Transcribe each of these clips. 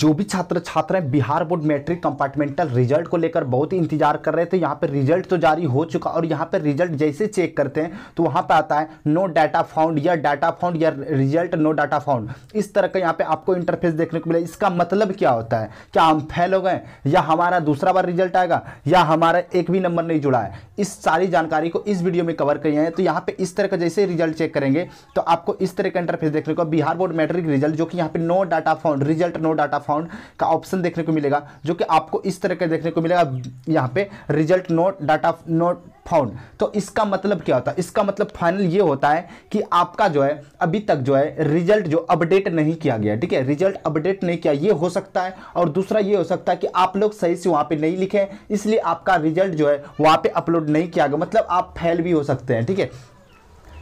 जो भी छात्र छात्राएं Bihar board matric compartmental result को लेकर बहुत ही इंतजार कर रहे थे यहाँ पर रिजल्ट तो जारी हो चुका और यहाँ पर रिजल्ट जैसे चेक करते हैं तो वहाँ पर आता है नो डाटा फाउंड या डाटा फाउंड या रिजल्ट नो डाटा फाउंड इस तरह का यहाँ पे आपको इंटरफेस देखने को मिला इसका मतलब क्या होता है क्या हम फेल हो गए या हमारा दूसरा बार रिजल्ट आएगा या हमारा एक भी नंबर नहीं जुड़ा है इस सारी जानकारी को इस वीडियो में कवर किया है तो यहाँ पर इस तरह का जैसे रिजल्ट चेक करेंगे तो आपको इस तरह का इंटरफेस देखने को बिहार बोर्ड मैट्रिक रिजल्ट जो कि यहाँ पे no data found result no data found का ऑप्शन देखने को मिलेगा जो कि आपको इस तरह का देखने को मिलेगा यहाँ पे result not data not found तो इसका मतलब क्या होता है इसका मतलब फाइनल ये होता है कि आपका जो है अभी तक जो है रिजल्ट जो अपडेट नहीं किया गया ठीक है रिजल्ट अपडेट नहीं किया ये हो सकता है और दूसरा ये हो सकता है कि आप लोग सही से वहाँ पे नहीं लिखे इसलिए आपका रिजल्ट जो है वहाँ पे अपलोड नहीं किया गया मतलब आप फेल भी हो सकते हैं ठीक है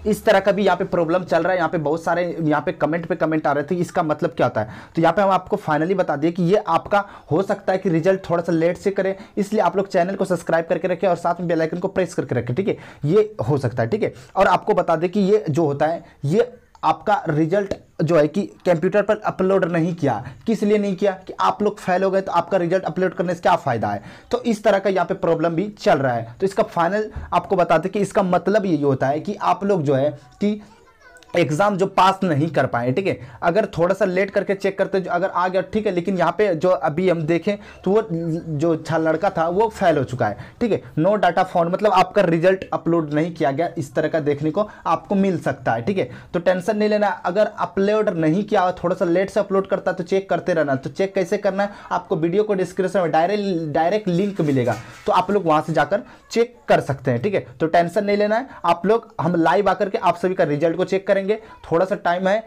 इस तरह का भी यहाँ पे प्रॉब्लम चल रहा है यहाँ पे बहुत सारे यहाँ पे कमेंट पे कमेंट आ रहे थे इसका मतलब क्या होता है तो यहाँ पे हम आपको फाइनली बता दिए कि ये आपका हो सकता है कि रिजल्ट थोड़ा सा लेट से करें इसलिए आप लोग चैनल को सब्सक्राइब करके रखें और साथ में बेलाइकन को प्रेस करके रखें ठीक है ये हो सकता है ठीक है और आपको बता दें कि ये जो होता है ये आपका रिजल्ट जो है कि कंप्यूटर पर अपलोड नहीं किया किस लिए नहीं किया कि आप लोग फेल हो गए तो आपका रिजल्ट अपलोड करने से क्या फ़ायदा है तो इस तरह का यहाँ पे प्रॉब्लम भी चल रहा है तो इसका फाइनल आपको बताते कि इसका मतलब ये होता है कि आप लोग जो है कि एग्जाम जो पास नहीं कर पाए ठीक है अगर थोड़ा सा लेट करके चेक करते जो अगर आ गया ठीक है लेकिन यहाँ पे जो अभी हम देखें तो वो जो अच्छा लड़का था वो फेल हो चुका है ठीक है नो डाटा फॉर्म मतलब आपका रिजल्ट अपलोड नहीं किया गया इस तरह का देखने को आपको मिल सकता है ठीक है तो टेंशन नहीं लेना अगर अपलोड नहीं किया थोड़ा सा लेट से अपलोड करता तो चेक करते रहना तो चेक कैसे करना है आपको वीडियो को डिस्क्रिप्शन में डायरेक्ट डायरेक्ट लिंक मिलेगा तो आप लोग वहाँ से जाकर चेक कर सकते हैं ठीक है तो टेंशन नहीं लेना है आप लोग हम लाइव आकर के आप सभी का रिजल्ट को चेक करेंगे करेंगे थोड़ा सा टाइम है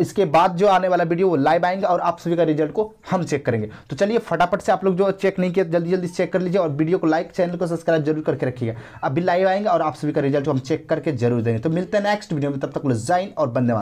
इसके बाद जो आने वाला वीडियो वो लाइव आएंगे और आप सभी का रिजल्ट को हम चेक करेंगे तो चलिए फटाफट से आप लोग जो चेक नहीं किया जल्दी जल्दी चेक कर लीजिए और वीडियो को लाइक चैनल को सब्सक्राइब जरूर करके रखिएगा अभी लाइव आएंगे और आप सभी का रिजल्ट हम चेक करके जरूर देंगे तो मिलते हैं नेक्स्ट वीडियो में तब तक जाइन और बंदे